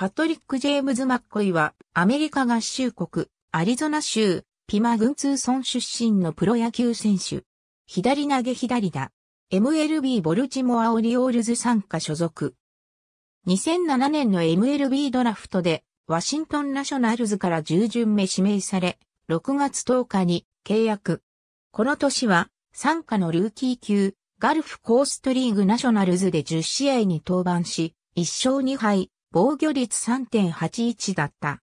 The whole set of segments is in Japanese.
パトリック・ジェームズ・マッコイは、アメリカ合衆国、アリゾナ州、ピマ軍通村出身のプロ野球選手。左投げ左打。MLB ボルチモア・オリオールズ参加所属。2007年の MLB ドラフトで、ワシントンナショナルズから10巡目指名され、6月10日に契約。この年は、参加のルーキー級、ガルフコーストリーグナショナルズで10試合に登板し、1勝2敗、防御率3.81だった。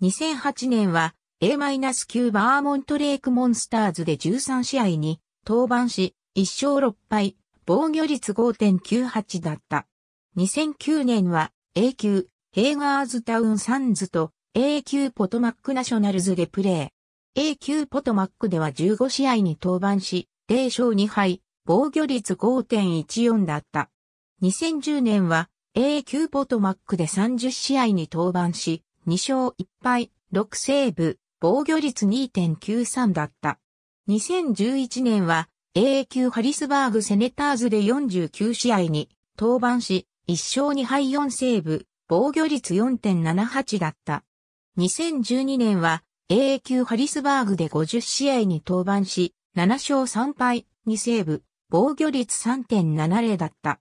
2008年は A-9 バーモントレイクモンスターズで13試合に登板し、1勝6敗、防御率5.98だった。2009年は A 級ヘイガーズタウンサンズと A 級ポトマックナショナルズでプレー。A 級ポトマックでは15試合に登板し、0勝2敗、防御率5.14だった。2010年は A 級ポトマックで30試合に登板し、2勝1敗、6セーブ、防御率2.93だった。2011年は A 級ハリスバーグセネターズで49試合に登板し、1勝2敗4セーブ、防御率4.78だった。2012年は A 級ハリスバーグで50試合に登板し、7勝3敗2セーブ、防御率3.70だった。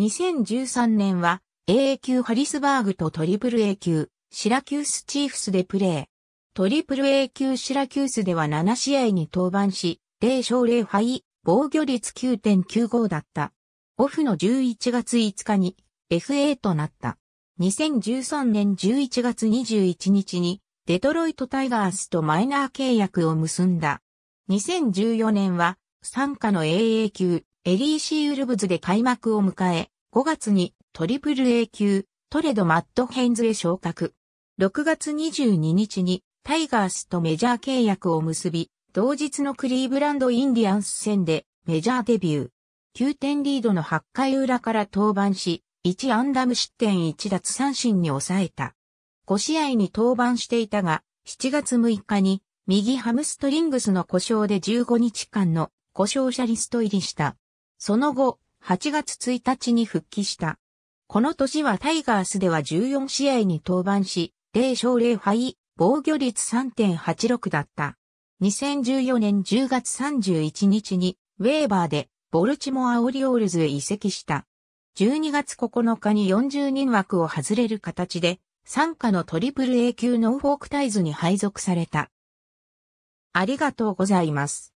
2013年は AA 級ハリスバーグとトリプル A 級シラキュースチーフスでプレー。トリプル A 級シラキュースでは7試合に登板し、0勝0敗、防御率9.95だった。オフの11月5日に FA となった。2013年11月21日にデトロイトタイガースとマイナー契約を結んだ。2014年は参加の AA 級エリーシーウルブズで開幕を迎え、5月にトリプル A 級トレドマットヘンズへ昇格。6月22日にタイガースとメジャー契約を結び、同日のクリーブランドインディアンス戦でメジャーデビュー。9点リードの8回裏から登板し、1ンダム失点1奪三振に抑えた。5試合に登板していたが、7月6日に右ハムストリングスの故障で15日間の故障者リスト入りした。その後、8月1日に復帰した。この年はタイガースでは14試合に登板し、0勝0敗、防御率3.86だった。2014年10月31日に、ウェーバーで、ボルチモア・オリオールズへ移籍した。12月9日に40人枠を外れる形で、参加のトリプル A 級ノーフォークタイズに配属された。ありがとうございます。